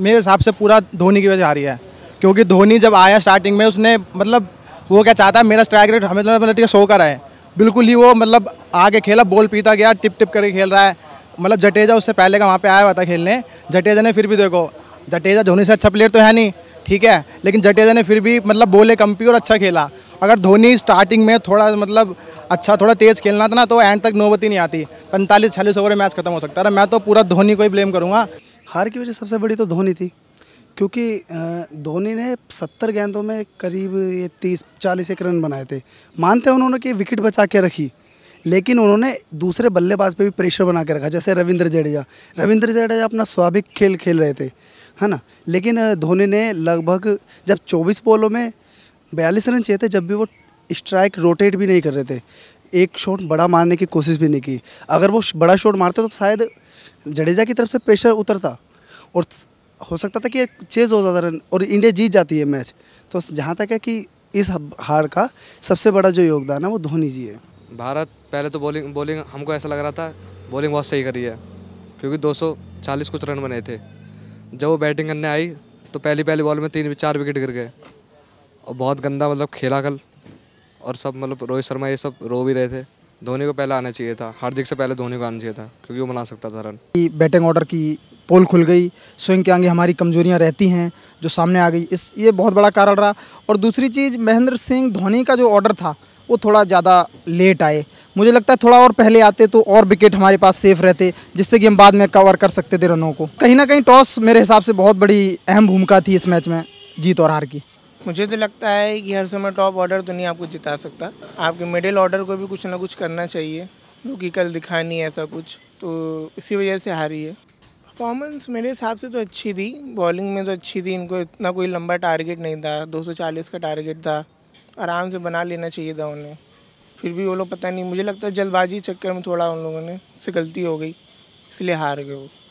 मेरे हिसाब से पूरा धोनी की वजह आ रही है क्योंकि धोनी जब आया स्टार्टिंग में उसने मतलब वो क्या चाहता है मेरा स्ट्राइक रेट हमें मतलब ठीक है सो कर बिल्कुल ही वो मतलब आगे खेला बॉल पीता गया टिप टिप करके खेल रहा है मतलब जटेजा उससे पहले का वहाँ पे आया हुआ था खेलने जटेजा ने फिर भी देखो जटेजा धोनी से अच्छा प्लेयर तो है नहीं ठीक है लेकिन जटेजा ने फिर भी मतलब बोले कम और अच्छा खेला अगर धोनी स्टार्टिंग में थोड़ा मतलब अच्छा थोड़ा तेज़ खेलना था ना तो एंड तक नौबती नहीं आती पैंतालीस छियालीस ओवर में मैच खत्म हो सकता है मैं तो पूरा धोनी को ही ब्लेम करूँगा हार की वजह सबसे बड़ी तो धोनी थी क्योंकि धोनी ने सत्तर गेंदों में करीब ये तीस चालीस एक रन बनाए थे मानते हैं उन्होंने कि विकेट बचा के रखी लेकिन उन्होंने दूसरे बल्लेबाज पे भी प्रेशर बना के रखा जैसे रविंद्र जडेजा रविंद्र जडेजा अपना स्वाभाविक खेल खेल रहे थे है ना लेकिन धोनी ने लगभग जब 24 बॉलों में बयालीस रन चाहिए थे जब भी वो स्ट्राइक रोटेट भी नहीं कर रहे थे एक शॉट बड़ा मारने की कोशिश भी नहीं की अगर वो बड़ा शॉट मारते तो शायद जडेजा की तरफ से प्रेशर उतरता और हो सकता था कि चेज हो जाता रन और इंडिया जीत जाती है मैच तो जहाँ तक है कि इस हार का सबसे बड़ा जो योगदान है वो धोनी जी है भारत पहले तो बॉलिंग बॉलिंग हमको ऐसा लग रहा था बॉलिंग बहुत सही करी है क्योंकि 240 कुछ रन बने थे जब वो बैटिंग करने आई तो पहली पहली बॉल में तीन चार विकेट गिर गए और बहुत गंदा मतलब खेला कल और सब मतलब रोहित शर्मा ये सब रो भी रहे थे धोनी को पहले आना चाहिए था हार्दिक से पहले धोनी को आना चाहिए था क्योंकि वो बना सकता था रन बैटिंग ऑर्डर की पोल खुल गई स्विंग के आगे हमारी कमजोरियां रहती हैं जो सामने आ गई इस ये बहुत बड़ा कारण रहा और दूसरी चीज़ महेंद्र सिंह धोनी का जो ऑर्डर था वो थोड़ा ज़्यादा लेट आए मुझे लगता है थोड़ा और पहले आते तो और विकेट हमारे पास सेफ रहते जिससे कि हम बाद में कवर कर सकते थे रनों को कहीं ना कहीं टॉस मेरे हिसाब से बहुत बड़ी अहम भूमिका थी इस मैच में जीत और हार की मुझे तो लगता है कि हर समय टॉप ऑर्डर तो नहीं आपको जिता सकता आपके मिडिल ऑर्डर को भी कुछ ना कुछ करना चाहिए जो कि कल दिखा नहीं ऐसा कुछ तो इसी वजह से हारी है परफॉर्मेंस मेरे हिसाब से तो अच्छी थी बॉलिंग में तो अच्छी थी इनको इतना कोई लंबा टारगेट नहीं था 240 का टारगेट था आराम से बना लेना चाहिए था उन्हें फिर भी वो लोग पता नहीं मुझे लगता है जल्दबाजी चक्कर में थोड़ा उन लोगों ने से गलती हो गई इसलिए हार गए वो